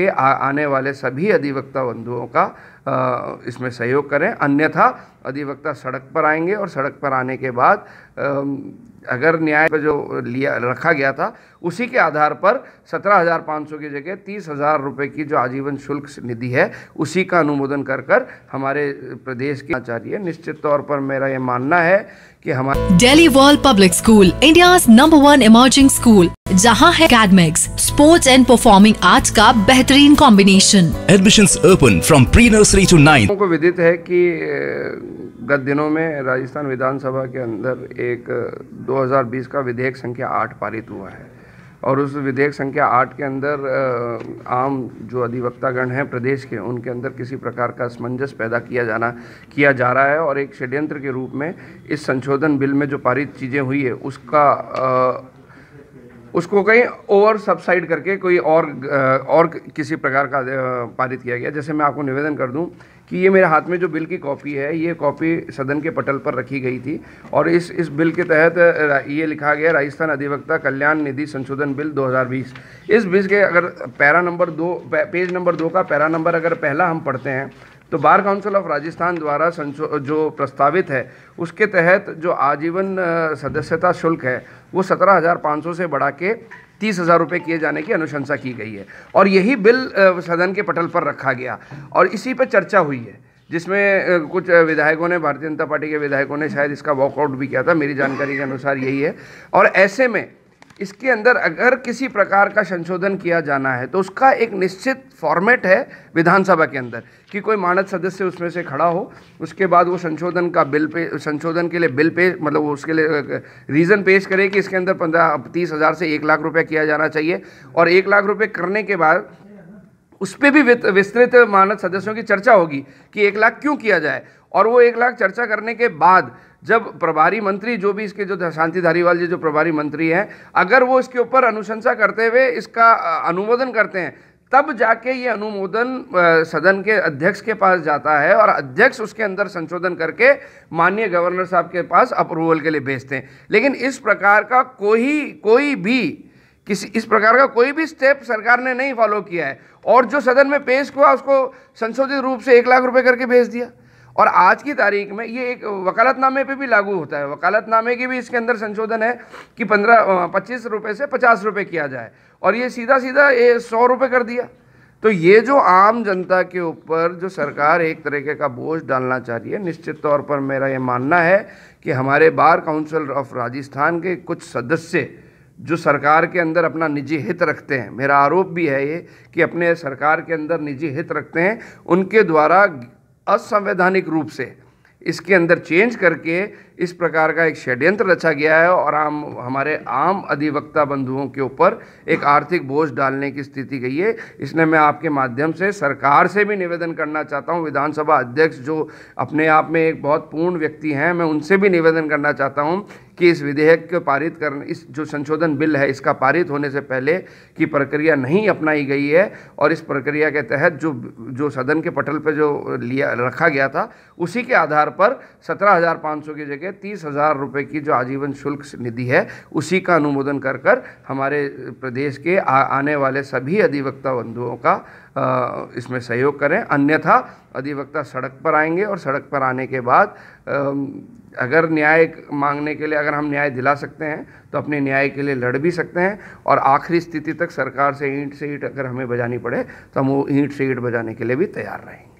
के आने वाले सभी अधिवक्ता बंधुओं का इसमें सहयोग करें अन्यथा अधिवक्ता सड़क पर आएंगे और सड़क पर आने के बाद अगर न्याय पर जो लिया रखा गया था उसी के आधार पर सत्रह हज़ार पाँच सौ की जगह तीस हज़ार रुपये की जो आजीवन शुल्क निधि है उसी का अनुमोदन कर कर हमारे प्रदेश की आचार्य निश्चित तौर पर मेरा ये मानना है कि हमारे Daily World Public School India number one emerging school जहां है academics sports and performing arts का बेहतरीन combination admission open from pre nursery to nine को विदित है कि गत दिनों में राजस्थान विधानसभा के अंदर एक 2020 का विधेयक संख्या आठ पारित हुआ है और उस विधेयक संख्या आठ के अंदर आम जो अधिवक्तागण हैं प्रदेश के उनके अंदर किसी प्रकार का असमंजस पैदा किया जाना किया जा रहा है और एक षड्यंत्र के रूप में इस संशोधन बिल में जो पारित चीज़ें हुई है उसका उसको कहीं ओवर सबसाइड करके कोई और और किसी प्रकार का पारित किया गया जैसे मैं आपको निवेदन कर दूं कि ये मेरे हाथ में जो बिल की कॉपी है ये कॉपी सदन के पटल पर रखी गई थी और इस इस बिल के तहत ये लिखा गया राजस्थान अधिवक्ता कल्याण निधि संशोधन बिल 2020 इस बिल के अगर पैरा नंबर दो पेज नंबर दो का पैरा नंबर अगर पहला हम पढ़ते हैं तो बार काउंसिल ऑफ राजस्थान द्वारा जो प्रस्तावित है उसके तहत जो आजीवन सदस्यता शुल्क है वो सत्रह हज़ार पाँच सौ से बढ़ा के तीस हज़ार रुपये किए जाने की अनुशंसा की गई है और यही बिल सदन के पटल पर रखा गया और इसी पर चर्चा हुई है जिसमें कुछ विधायकों ने भारतीय जनता पार्टी के विधायकों ने शायद इसका वॉकआउट भी किया था मेरी जानकारी के अनुसार यही है और ऐसे में इसके अंदर अगर किसी प्रकार का संशोधन किया जाना है तो उसका एक निश्चित फॉर्मेट है विधानसभा के अंदर कि कोई मानद सदस्य उसमें से खड़ा हो उसके बाद वो संशोधन का बिल पे संशोधन के लिए बिल पे मतलब उसके लिए रीज़न पेश करे कि इसके अंदर पंद्रह तीस हज़ार से एक लाख रुपये किया जाना चाहिए और एक लाख रुपये करने के बाद उस पर भी विस्तृत मानद सदस्यों की चर्चा होगी कि एक लाख क्यों किया जाए और वो एक लाख चर्चा करने के बाद जब प्रभारी मंत्री जो भी इसके जो शांति धारीवाल जी जो प्रभारी मंत्री हैं अगर वो इसके ऊपर अनुशंसा करते हुए इसका अनुमोदन करते हैं तब जाके ये अनुमोदन सदन के अध्यक्ष के पास जाता है और अध्यक्ष उसके अंदर संशोधन करके माननीय गवर्नर साहब के पास अप्रूवल के लिए भेजते हैं लेकिन इस प्रकार का कोई कोई भी किसी इस प्रकार का कोई भी स्टेप सरकार ने नहीं फॉलो किया है और जो सदन में पेश हुआ उसको संशोधित रूप से एक लाख रुपए करके भेज दिया और आज की तारीख में ये एक वकालतनामे पे भी लागू होता है वकालतनामे की भी इसके अंदर संशोधन है कि पंद्रह पच्चीस रुपये से पचास रुपये किया जाए और ये सीधा सीधा ये सौ रुपये कर दिया तो ये जो आम जनता के ऊपर जो सरकार एक तरीके का बोझ डालना चाह रही है निश्चित तौर पर मेरा ये मानना है कि हमारे बार काउंसिल ऑफ राजस्थान के कुछ सदस्य जो सरकार के अंदर अपना निजी हित रखते हैं मेरा आरोप भी है ये कि अपने सरकार के अंदर निजी हित रखते हैं उनके द्वारा असंवैधानिक रूप से इसके अंदर चेंज करके इस प्रकार का एक षड्यंत्र रचा गया है और आम हमारे आम अधिवक्ता बंधुओं के ऊपर एक आर्थिक बोझ डालने की स्थिति गई है इसलिए मैं आपके माध्यम से सरकार से भी निवेदन करना चाहता हूँ विधानसभा अध्यक्ष जो अपने आप में एक बहुत पूर्ण व्यक्ति हैं मैं उनसे भी निवेदन करना चाहता हूँ कि इस विधेयक को पारित करने इस जो संशोधन बिल है इसका पारित होने से पहले की प्रक्रिया नहीं अपनाई गई है और इस प्रक्रिया के तहत जो जो सदन के पटल पर जो लिया रखा गया था उसी के आधार पर सत्रह की जगह के तीस हज़ार रुपये की जो आजीवन शुल्क निधि है उसी का अनुमोदन कर कर हमारे प्रदेश के आ, आने वाले सभी अधिवक्ता बंधुओं का आ, इसमें सहयोग करें अन्यथा अधिवक्ता सड़क पर आएंगे और सड़क पर आने के बाद अगर न्याय मांगने के लिए अगर हम न्याय दिला सकते हैं तो अपने न्याय के लिए लड़ भी सकते हैं और आखिरी स्थिति तक सरकार से ईंट से ईंट अगर हमें बजानी पड़े तो हम वो ईंट से ईंट बजाने के लिए भी तैयार रहेंगे